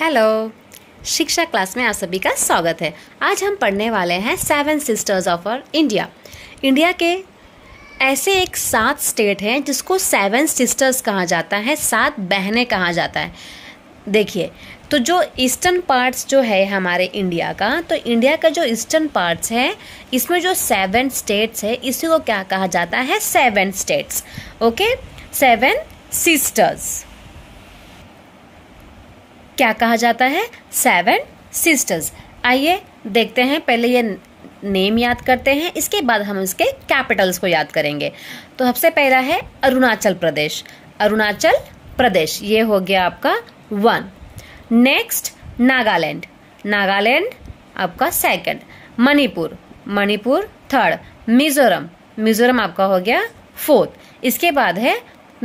hello शिक्षा class में आप सभी का स्वागत है आज हम पढ़ने वाले हैं seven sisters of our India India के ऐसे एक सात स्टेट हैं जिसको सेवन सिस्टर्स कहा जाता है सात बहनें कहा जाता है देखिए तो जो ईस्टर्न पार्ट्स जो है हमारे इंडिया का तो इंडिया का जो ईस्टर्न पार्ट्स है इसमें जो सेवन स्टेट्स है इसी को क्या कहा जाता है seven states okay seven sisters क्या कहा जाता है सेवन सिस्टर्स आइए देखते हैं पहले ये नेम याद करते हैं इसके बाद हम उसके कैपिटल्स को याद करेंगे तो सबसे पहला है अरुणाचल प्रदेश अरुणाचल प्रदेश ये हो गया आपका वन नेक्स्ट नागालैंड नागालैंड आपका सेकंड मणिपुर मणिपुर थर्ड मिजोरम मिजोरम आपका हो गया फोर्थ इसके बाद है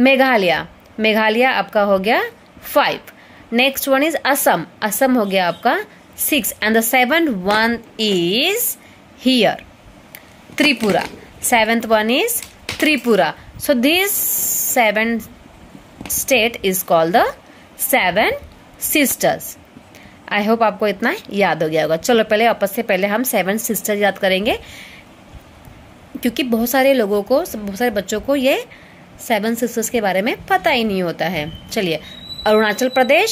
मेघालय मेघालय आपका हो गया five next one is Assam Assam हो गया आपका six and the seven one is here Tripura seventh one is Tripura so this seven state is called the seven sisters I hope आपको इतना याद हो गया होगा चलो पहले वापस से पहले हम सेवन सिस्टर्स याद करेंगे क्योंकि बहुत सारे लोगों को बहुत सारे बच्चों को ये सेवन सिस्टर्स के बारे में पता ही नहीं होता है चलिए अरुणाचल प्रदेश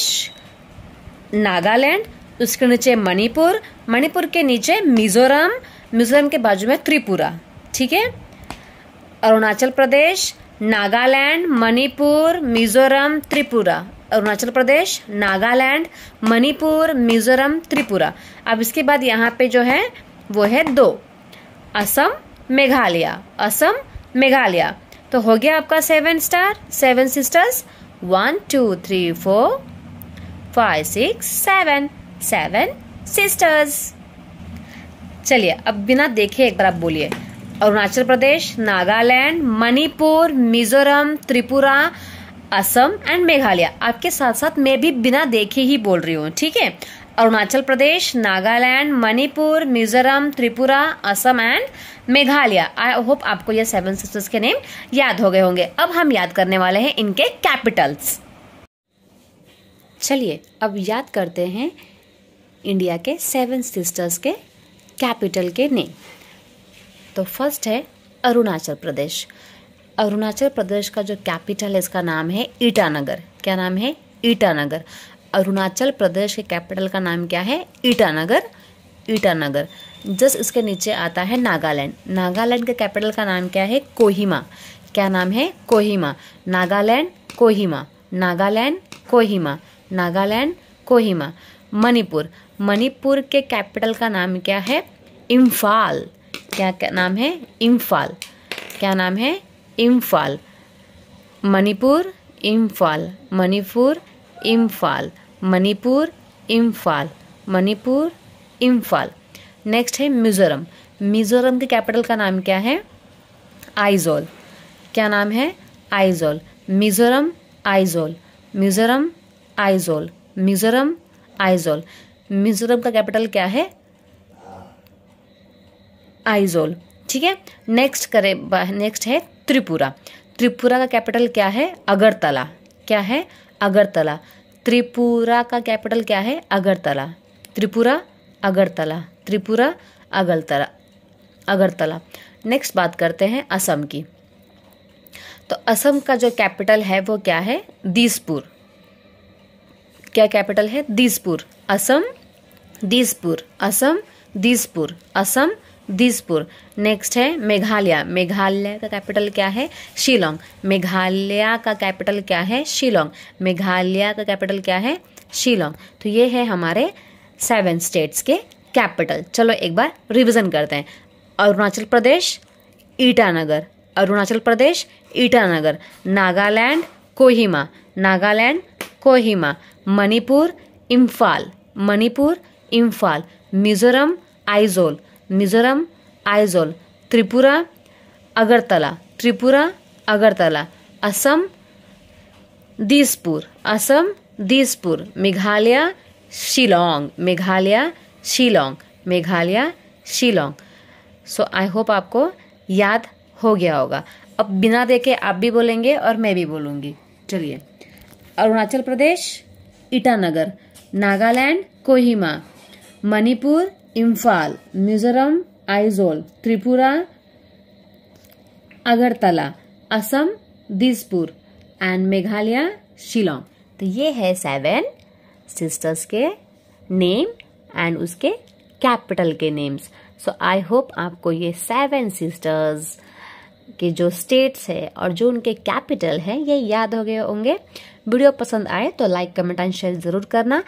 नागालैंड उसके नीचे मणिपुर मणिपुर के नीचे मिजोरम मिजोरम के बाजू में त्रिपुरा ठीक है अरुणाचल प्रदेश नागालैंड मणिपुर मिजोरम त्रिपुरा अरुणाचल प्रदेश नागालैंड मणिपुर मिजोरम त्रिपुरा अब इसके बाद यहाँ पे जो है वो है दो असम मेघालय असम मेघालय तो हो गया आपका seven star seven sisters one two three four five six seven seven sisters चलिए अब बिना देखे एक बार आप बोलिए अरुणाचल प्रदेश नागालैंड मणिपुर मिजोरम त्रिपुरा असम एंड मेघालय आपके साथ साथ मैं भी बिना देखे ही बोल रही हूँ ठीक है Arunachal Pradesh Nagaland Manipur Mizoram Tripura Assam and Meghalaya I hope आपको ये सेवन सिस्टर्स के नेम याद हो गए होंगे अब हम याद करने वाले हैं इनके कैपिटल्स चलिए अब याद करते हैं इंडिया के सेवन सिस्टर्स के कैपिटल के नेम तो फर्स्ट है अरुणाचल प्रदेश अरुणाचल प्रदेश का जो कैपिटल है इसका नाम है ईटानगर क्या नाम है ईटानगर अरुणाचल प्रदेश के कैपिटल का नाम क्या है ईटानगर ईटानगर जस्ट इसके नीचे आता है नागालैंड नागालैंड के कैपिटल का नाम क्या है कोहिमा क्या नाम है कोहिमा नागालैंड कोहिमा नागालैंड कोहिमा नागालैंड कोहिमा मणिपुर मणिपुर के कैपिटल का नाम क्या है इम्फाल क्या, क्या नाम है इम्फाल क्या नाम है इम्फाल मणिपुर इम्फाल मणिपुर इम्फाल मणिपुर इम्फाल मणिपुर इम्फाल नेक्स्ट है मिज़ोरम मिज़ोरम के कैपिटल का नाम क्या है आइजोल क्या नाम है आइजोल मिज़ोरम आइजोल मिज़ोरम आइजोल मिज़ोरम आइजोल मिज़ोरम का कैपिटल क्या है आइजोल ठीक है नेक्स्ट करें नेक्स्ट है त्रिपुरा त्रिपुरा का कैपिटल क्या है अगरतला क्या है अगरतला त्रिपुरा का कैपिटल क्या है अगरतला त्रिपुरा अगरतला त्रिपुरा अगरतला अगरतला नेक्स्ट बात करते हैं असम की तो असम का जो कैपिटल है वो क्या है दिसपुर क्या कैपिटल है दिसपुर असम दिसपुर असम दिसपुर असम दिसपुर नेक्स्ट है मेघालय मेघालय का कैपिटल क्या है शिलोंग मेघालय का कैपिटल क्या है शिलोंग मेघालय का कैपिटल क्या है शिलोंग तो ये है हमारे सेवन स्टेट्स के कैपिटल चलो एक बार रिविजन करते हैं Arunachal Pradesh Itanagar Arunachal Pradesh Itanagar Nagaland Kohima Nagaland Kohima Manipur Imphal Manipur Imphal Mizoram Aizawl Mizoram Aizawl Tripura Agartala Tripura Agartala Assam Dispur Assam Dispur Meghalaya Shillong Meghalaya Shillong Meghalaya Shillong so I hope आपको याद हो गया होगा अब बिना देखे आप भी बोलेंगे और मैं भी बोलूँगी चलिए अरुणाचल प्रदेश ईटानगर नागालैंड कोहिमा मणिपुर इम्फाल मिजोरम आइजोल त्रिपुरा अगरतला असम दिसपुर एंड मेघालय शिलोंग तो ये है सेवन सिस्टर्स के नेम एंड उसके कैपिटल के नेम्स सो आई होप आपको ये सेवन सिस्टर्स के जो स्टेट्स है और जो उनके कैपिटल हैं ये याद हो गए होंगे वीडियो पसंद आए तो लाइक कमेंट एंड शेयर ज़रूर करना